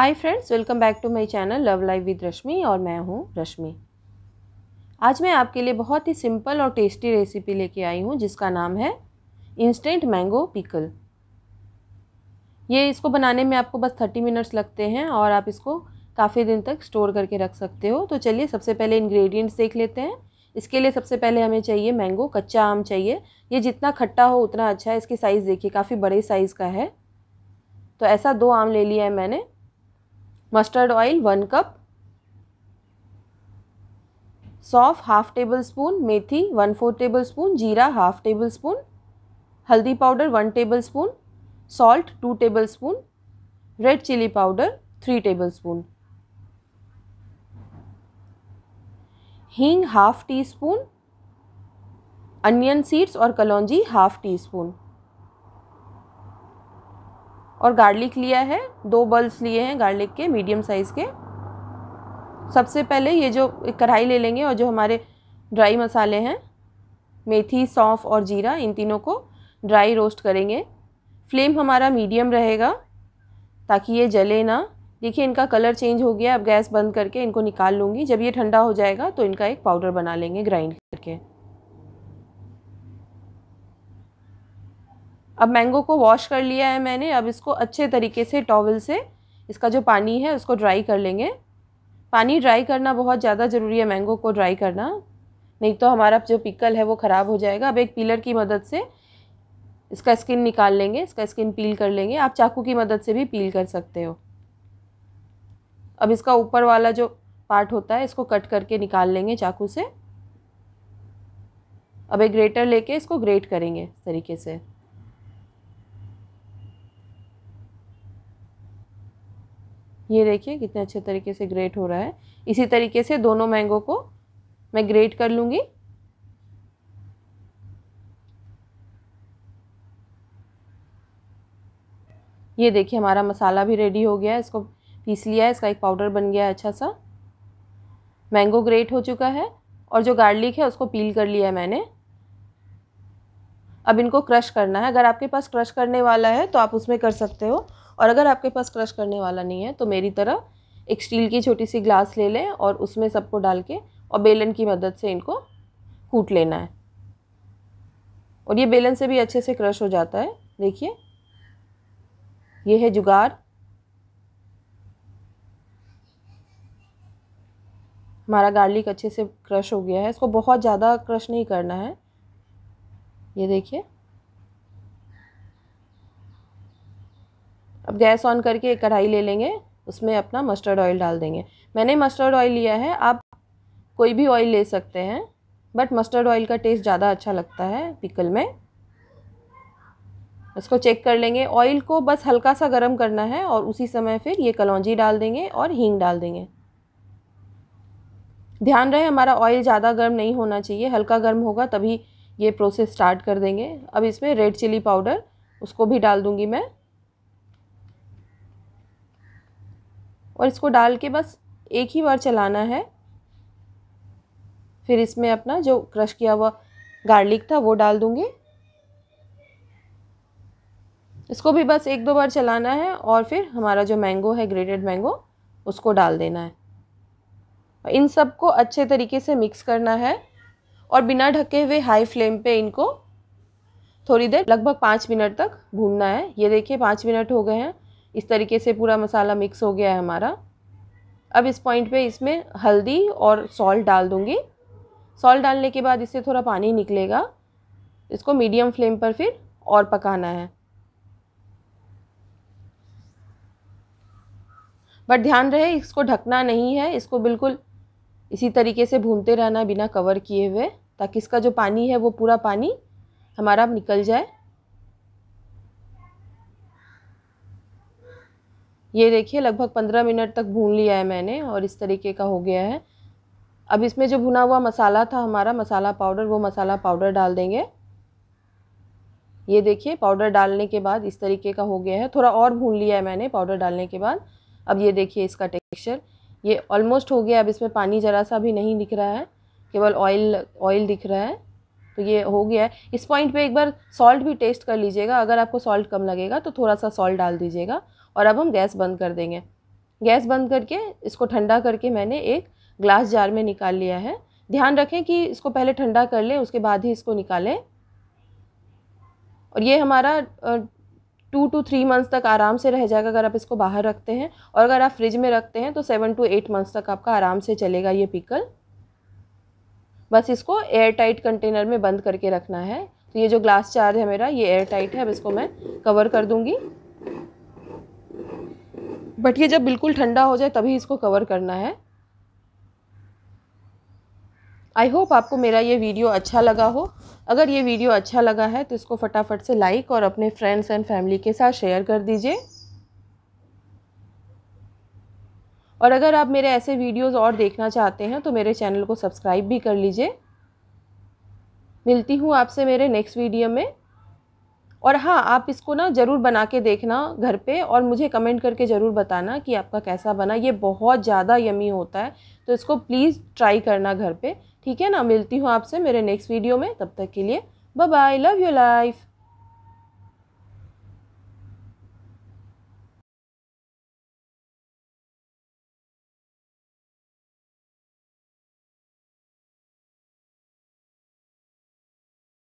hi friends welcome back to my channel love live with Rashmi और मैं हूँ रश्मि आज मैं आपके लिए बहुत ही सिंपल और टेस्टी रेसिपी लेके आई हूँ जिसका नाम है इंस्टेंट मैंगो पिकल ये इसको बनाने में आपको बस थर्टी मिनट्स लगते हैं और आप इसको काफ़ी दिन तक स्टोर करके रख सकते हो तो चलिए सबसे पहले इन्ग्रीडियंट्स देख लेते हैं इसके लिए सबसे पहले हमें चाहिए मैंगो कच्चा आम चाहिए ये जितना खट्टा हो उतना अच्छा है इसकी साइज़ देखिए काफ़ी बड़े साइज़ का है तो ऐसा दो आम ले लिया है मैंने मस्टर्ड ऑयल वन कप सौफ हाफ टेबल स्पून मेथी वन फोर टेबल स्पून जीरा हाफ टेबल स्पून हल्दी powder one tablespoon salt two tablespoon red chilli powder three tablespoon हींग half teaspoon onion seeds और कलौजी half teaspoon और garlic लिया है दो बल्ब्स लिए हैं गार्लिक के मीडियम साइज़ के सबसे पहले ये जो कढ़ाई ले लेंगे और जो हमारे ड्राई मसाले हैं मेथी सौंफ और जीरा इन तीनों को ड्राई रोस्ट करेंगे फ्लेम हमारा मीडियम रहेगा ताकि ये जले ना देखिए इनका कलर चेंज हो गया अब गैस बंद करके इनको निकाल लूँगी जब ये ठंडा हो जाएगा तो इनका एक पाउडर बना लेंगे ग्राइंड करके अब मैंगो को वॉश कर लिया है मैंने अब इसको अच्छे तरीके से टॉवल से इसका जो पानी है उसको ड्राई कर लेंगे पानी ड्राई करना बहुत ज़्यादा ज़रूरी है मैंगो को ड्राई करना नहीं तो हमारा जो पिकल है वो ख़राब हो जाएगा अब एक पीलर की मदद से इसका स्किन निकाल लेंगे इसका स्किन पील कर लेंगे आप चाकू की मदद से भी पील कर सकते हो अब इसका ऊपर वाला जो पार्ट होता है इसको कट करके निकाल लेंगे चाकू से अब एक ग्रेटर लेके इसको ग्रेट करेंगे इस तरीके से ये देखिए कितने अच्छे तरीके से ग्रेट हो रहा है इसी तरीके से दोनों मैंगो को मैं ग्रेट कर लूँगी ये देखिए हमारा मसाला भी रेडी हो गया है इसको पीस लिया है इसका एक पाउडर बन गया है अच्छा सा मैंगो ग्रेट हो चुका है और जो गार्लिक है उसको पील कर लिया है मैंने अब इनको क्रश करना है अगर आपके पास क्रश करने वाला है तो आप उसमें कर सकते हो और अगर आपके पास क्रश करने वाला नहीं है तो मेरी तरह एक स्टील की छोटी सी ग्लास ले लें और उसमें सबको डाल के और बेलन की मदद से इनको कूट लेना है और ये बेलन से भी अच्छे से क्रश हो जाता है देखिए ये है जुगाड़ हमारा गार्लिक अच्छे से क्रश हो गया है इसको बहुत ज़्यादा क्रश नहीं करना है ये देखिए अब गैस ऑन करके एक कढ़ाई ले लेंगे उसमें अपना मस्टर्ड ऑयल डाल देंगे मैंने मस्टर्ड ऑयल लिया है आप कोई भी ऑयल ले सकते हैं बट मस्टर्ड ऑयल का टेस्ट ज़्यादा अच्छा लगता है पिकल में इसको चेक कर लेंगे ऑयल को बस हल्का सा गर्म करना है और उसी समय फिर ये कलौजी डाल देंगे और हींग डाल देंगे ध्यान रहे हमारा ऑयल ज़्यादा गर्म नहीं होना चाहिए हल्का गर्म होगा तभी ये प्रोसेस स्टार्ट कर देंगे अब इसमें रेड चिली पाउडर उसको भी डाल दूँगी मैं और इसको डाल के बस एक ही बार चलाना है फिर इसमें अपना जो क्रश किया हुआ गार्लिक था वो डाल दूँगी इसको भी बस एक दो बार चलाना है और फिर हमारा जो मैंगो है ग्रेटेड मैंगो उसको डाल देना है इन सबको अच्छे तरीके से मिक्स करना है और बिना ढके हुए हाई फ्लेम पे इनको थोड़ी देर लगभग पाँच मिनट तक भूनना है ये देखिए पाँच मिनट हो गए हैं इस तरीके से पूरा मसाला मिक्स हो गया है हमारा अब इस पॉइंट पे इसमें हल्दी और सॉल्ट डाल दूँगी सॉल्ट डालने के बाद इससे थोड़ा पानी निकलेगा इसको मीडियम फ्लेम पर फिर और पकाना है बट ध्यान रहे इसको ढकना नहीं है इसको बिल्कुल इसी तरीके से भूनते रहना बिना कवर किए हुए ताकि इसका जो पानी है वो पूरा पानी हमारा निकल जाए ये देखिए लगभग पंद्रह मिनट तक भून लिया है मैंने और इस तरीके का हो गया है अब इसमें जो भुना हुआ मसाला था हमारा मसाला पाउडर वो मसाला पाउडर डाल देंगे ये देखिए पाउडर डालने के बाद इस तरीके का हो गया है थोड़ा और भून लिया है मैंने पाउडर डालने के बाद अब ये देखिए इसका टेक्सचर ये ऑलमोस्ट हो गया अब इसमें पानी ज़रा सा भी नहीं दिख रहा है केवल ऑयल ऑयल दिख रहा है तो ये हो गया है इस पॉइंट पे एक बार सॉल्ट भी टेस्ट कर लीजिएगा अगर आपको सॉल्ट कम लगेगा तो थोड़ा सा सॉल्ट डाल दीजिएगा और अब हम गैस बंद कर देंगे गैस बंद करके इसको ठंडा करके मैंने एक ग्लास जार में निकाल लिया है ध्यान रखें कि इसको पहले ठंडा कर लें उसके बाद ही इसको निकालें और ये हमारा टू टू थ्री मंथ्स तक आराम से रह जाएगा अगर आप इसको बाहर रखते हैं और अगर आप फ्रिज में रखते हैं तो सेवन टू एट मंथ्स तक आपका आराम से चलेगा ये पिकल बस इसको एयर टाइट कंटेनर में बंद करके रखना है तो ये जो ग्लास चार्ज है मेरा ये एयर टाइट है अब इसको मैं कवर कर दूँगी बट ये जब बिल्कुल ठंडा हो जाए तभी इसको कवर करना है आई होप आपको मेरा ये वीडियो अच्छा लगा हो अगर ये वीडियो अच्छा लगा है तो इसको फटाफट से लाइक और अपने फ्रेंड्स एंड फैमिली के साथ शेयर कर दीजिए और अगर आप मेरे ऐसे वीडियोस और देखना चाहते हैं तो मेरे चैनल को सब्सक्राइब भी कर लीजिए मिलती हूँ आपसे मेरे नेक्स्ट वीडियो में और हाँ आप इसको ना ज़रूर बना के देखना घर पे और मुझे कमेंट करके ज़रूर बताना कि आपका कैसा बना ये बहुत ज़्यादा यमी होता है तो इसको प्लीज़ ट्राई करना घर पे ठीक है ना मिलती हूँ आपसे मेरे नेक्स्ट वीडियो में तब तक के लिए bye bye love your life